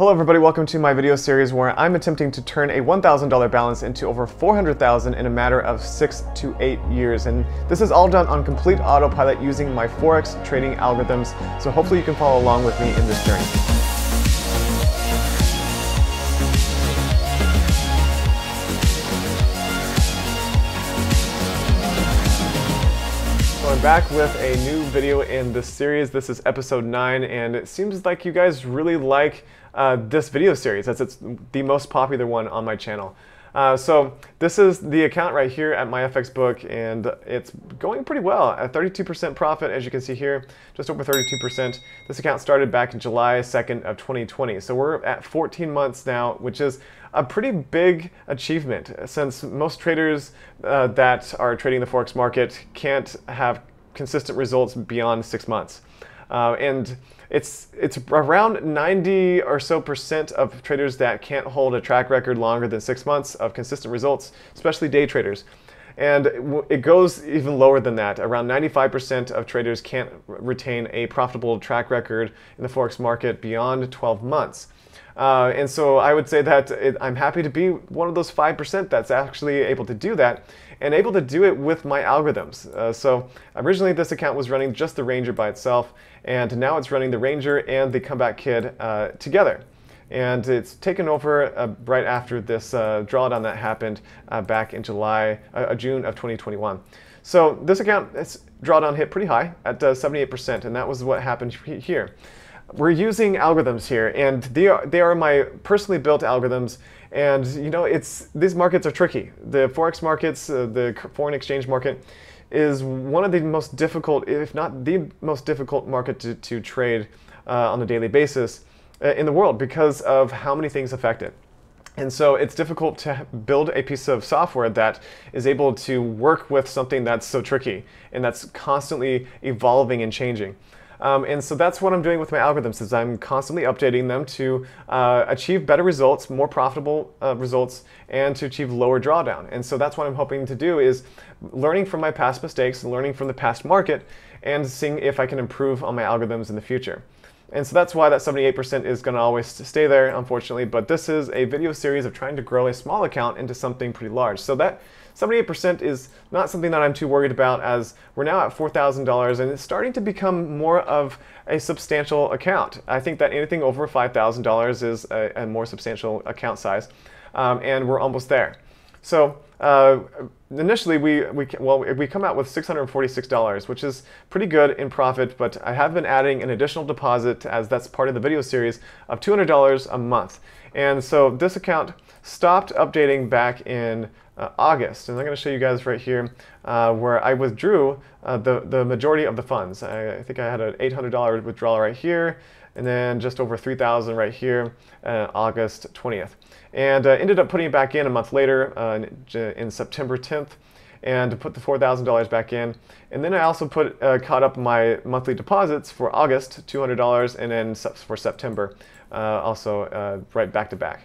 Hello everybody, welcome to my video series where I'm attempting to turn a $1,000 balance into over 400,000 in a matter of six to eight years. And this is all done on complete autopilot using my Forex trading algorithms. So hopefully you can follow along with me in this journey. I'm back with a new video in this series. This is episode 9 and it seems like you guys really like uh, this video series, as it's the most popular one on my channel. Uh, so this is the account right here at MyFXBook, and it's going pretty well at 32% profit, as you can see here, just over 32%. This account started back July 2nd of 2020. So we're at 14 months now, which is a pretty big achievement since most traders uh, that are trading the Forex market can't have consistent results beyond six months. Uh, and it's it's around 90 or so percent of traders that can't hold a track record longer than six months of consistent results, especially day traders. And it goes even lower than that. Around 95% of traders can't retain a profitable track record in the Forex market beyond 12 months. Uh, and so I would say that it, I'm happy to be one of those 5% that's actually able to do that and able to do it with my algorithms. Uh, so originally this account was running just the Ranger by itself, and now it's running the Ranger and the Comeback Kid uh, together. And it's taken over uh, right after this uh, drawdown that happened uh, back in July, uh, June of 2021. So this account, its drawdown hit pretty high at 78%, and that was what happened here we're using algorithms here, and they are, they are my personally built algorithms. And you know, it's these markets are tricky. The forex markets, uh, the foreign exchange market, is one of the most difficult, if not the most difficult market to, to trade uh, on a daily basis uh, in the world because of how many things affect it. And so it's difficult to build a piece of software that is able to work with something that's so tricky and that's constantly evolving and changing. Um, and so that's what I'm doing with my algorithms is I'm constantly updating them to uh, achieve better results, more profitable uh, results, and to achieve lower drawdown. And so that's what I'm hoping to do is learning from my past mistakes and learning from the past market and seeing if I can improve on my algorithms in the future. And so that's why that 78% is going to always stay there, unfortunately. But this is a video series of trying to grow a small account into something pretty large. So that 78% is not something that I'm too worried about as we're now at $4,000 and it's starting to become more of a substantial account. I think that anything over $5,000 is a, a, more substantial account size um, and we're almost there. So uh, initially we, we, well, we come out with $646, which is pretty good in profit, but I have been adding an additional deposit as that's part of the video series of $200 a month. And so this account stopped updating back in uh, August. And I'm going to show you guys right here uh, where I withdrew uh, the, the majority of the funds. I, I, think I had an $800 withdrawal right here and then just over 3000 right here, uh, August 20th. And uh, ended up putting it back in a month later uh, in, in September 10th and put the $4,000 back in. And then I also put uh, caught up my monthly deposits for August, $200, and then for September, uh, also uh, right back to back.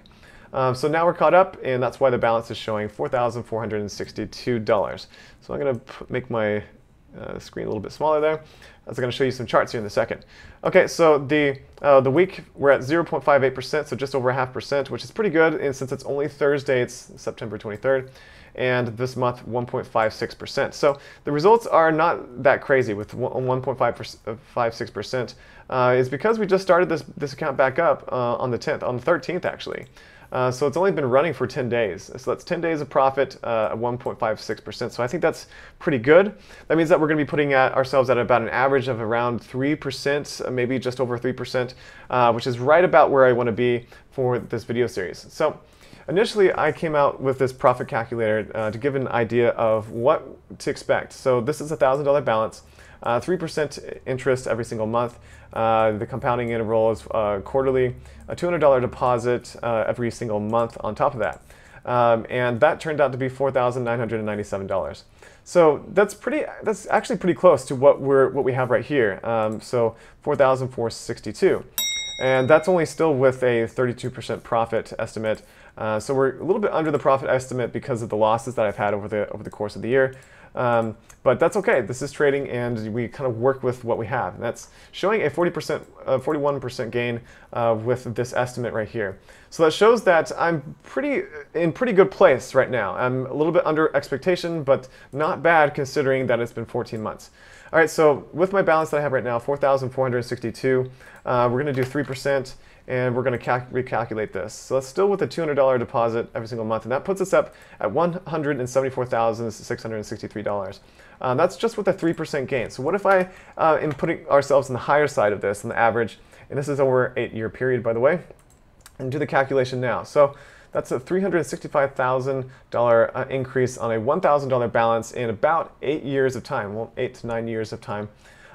Um, so now we're caught up, and that's why the balance is showing $4,462. So I'm going to make my uh, screen a little bit smaller there. That's going to show you some charts here in a second. Okay, so the uh, the week we're at 0.58%, so just over a half percent, which is pretty good. And since it's only Thursday, it's September 23rd, and this month 1.56%. So the results are not that crazy with 1.56%. Uh, uh, it's because we just started this this account back up uh, on the 10th, on the 13th actually. Uh, so it's only been running for 10 days. So that's 10 days of profit uh, at 1.56%. So I think that's pretty good. That means that we're going to be putting at uh, ourselves at about an average of around 3%, uh, maybe just over 3%, uh, which is right about where I want to be for this video series. So initially I came out with this profit calculator to give an idea of what to expect. So this is a $1,000 balance. 3% uh, interest every single month. Uh, the compounding interval is uh, quarterly, a $200 deposit every single month on top of that. Um, and that turned out to be $4,997. So that's pretty. That's actually pretty close to what we're what we have right here. Um, so 4,462, and that's only still with a 32% profit estimate. Uh, so we're a little bit under the profit estimate because of the losses that I've had over the over the course of the year. Um, but that's okay. This is trading, and we kind of work with what we have. And that's showing a 40%, uh, 41% gain uh, with this estimate right here. So that shows that I'm pretty in pretty good place right now. I'm a little bit under expectation, but not bad considering that it's been 14 months. All right, so with my balance that I have right now, 4,462, uh, we're going to do 3% and we're going to recalculate this. So that's still with a $200 deposit every single month, and that puts us up at $174,663. Um, uh, that's just with a 3% gain. So what if I uh, am putting ourselves on the higher side of this, on the average, and this is over an eight-year period, by the way, and do the calculation now. So that's a $365,000 uh, increase on a $1,000 balance in about eight years of time, well, eight to nine years of time.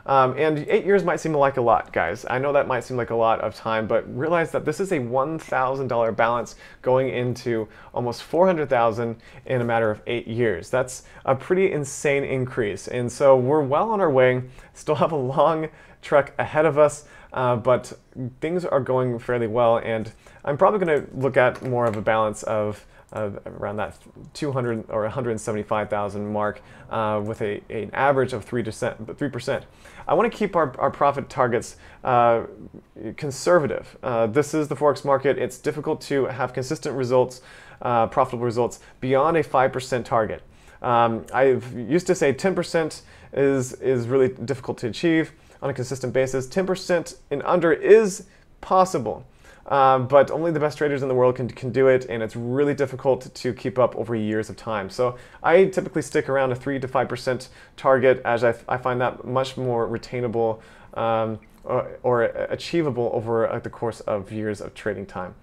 Um, and eight years might seem like a lot, guys. I know that might seem like a lot of time, but realize that this is a $1,000 balance going into almost 400,000 in a matter of eight years. That's a pretty insane increase. And so we're well on our way, still have a long trek ahead of us, uh, but things are going fairly well. And I'm probably gonna look at more of a balance of around that 200 or 175,000 mark uh, with a, an average of 3%. 3%. I want to keep our, our profit targets uh, conservative. Uh, this is the Forex market. It's difficult to have consistent results, uh, profitable results, beyond a 5% target. Um, I used to say 10% is, is really difficult to achieve on a consistent basis. 10% and under is possible. Uh, but only the best traders in the world can, can do it, and it's really difficult to keep up over years of time. So I typically stick around a 3 to 5% target as I, I find that much more retainable um, or, or, achievable over uh, the course of years of trading time.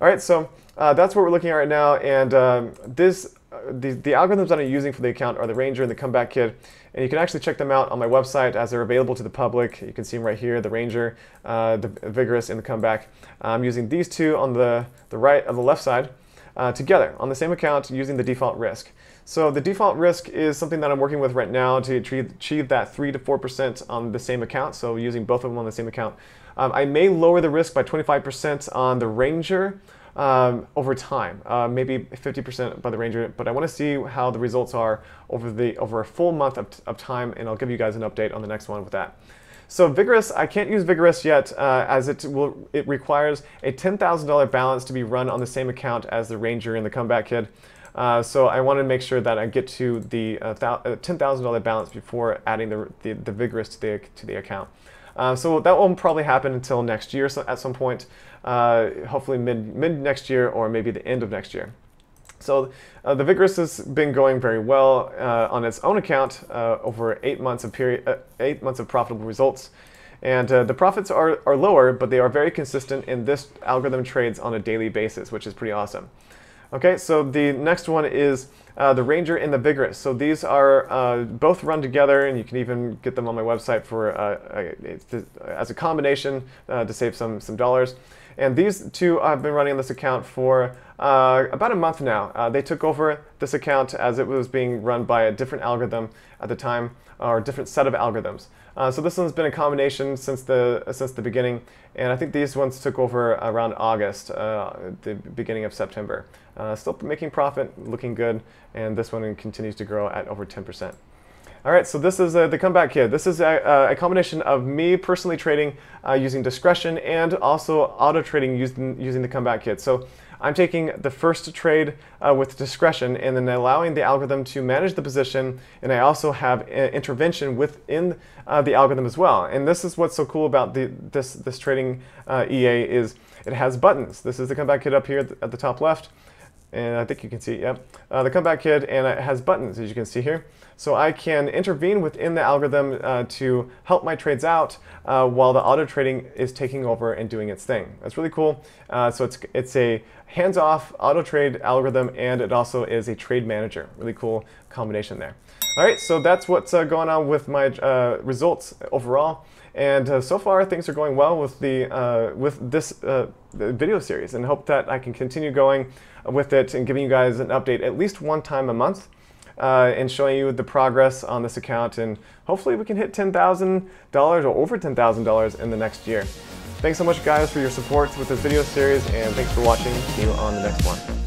All right, so uh, that's what we're looking at right now, and um, this the, the algorithms that I'm using for the account are the Ranger and the Comeback Kid, and you can actually check them out on my website as they're available to the public. You can see them right here, the Ranger, uh, the Vigorous, and the Comeback. I'm using these two on the, the right of the left side uh, together on the same account using the default risk. So the default risk is something that I'm working with right now to achieve, achieve that 3 to 4% on the same account, so using both of them on the same account. Um, I may lower the risk by 25% on the Ranger, um, over time, uh, maybe 50% by the ranger, but I want to see how the results are over, the, over a full month of, of time, and I'll give you guys an update on the next one with that. So Vigorous, I can't use Vigorous yet uh, as it will it requires a $10,000 balance to be run on the same account as the Ranger and the Comeback Kid. Uh, so I want to make sure that I get to the uh, uh $10,000 balance before adding the, the, the Vigorous to the, to the account. Uh, so that won't probably happen until next year so at some point, uh, hopefully mid, mid next year or maybe the end of next year. So uh, the Vigorous has been going very well uh, on its own account uh, over eight months of period, uh, eight months of profitable results. And the profits are, are lower, but they are very consistent and this algorithm trades on a daily basis, which is pretty awesome. Okay, so the next one is uh, the Ranger and the Vigorous. So these are uh, both run together, and you can even get them on my website for uh, as a combination uh, to save some some dollars. And these two I've been running on this account for uh, about a month now. Uh, they took over this account as it was being run by a different algorithm at the time, or a different set of algorithms. Uh, so this one's been a combination since the since the beginning, and I think these ones took over around August, uh, the beginning of September. Uh, still making profit, looking good, and this one continues to grow at over 10%. All right, so this is uh, the comeback kid. This is a, uh, a combination of me personally trading uh, using discretion and also auto trading using, using the comeback kid. So I'm taking the first trade uh, with discretion and then allowing the algorithm to manage the position. And I also have uh, intervention within uh, the algorithm as well. And this is what's so cool about the, this, this trading uh, EA is it has buttons. This is the comeback kit up here at the top left. And I think you can see, yep, uh, the comeback Kid, and it has buttons, as you can see here. So I can intervene within the algorithm uh, to help my trades out uh, while the auto trading is taking over and doing its thing. That's really cool. Uh, so it's, it's a hands-off auto trade algorithm and it also is a trade manager. Really cool combination there. All right, so that's what's uh, going on with my uh, results overall. And uh, so far, things are going well with the with this video series, and hope that I can continue going with it and giving you guys an update at least one time a month uh, and showing you the progress on this account. And hopefully we can hit $10,000 or over $10,000 in the next year. Thanks so much guys for your support with this video series and thanks for watching. See you on the next one.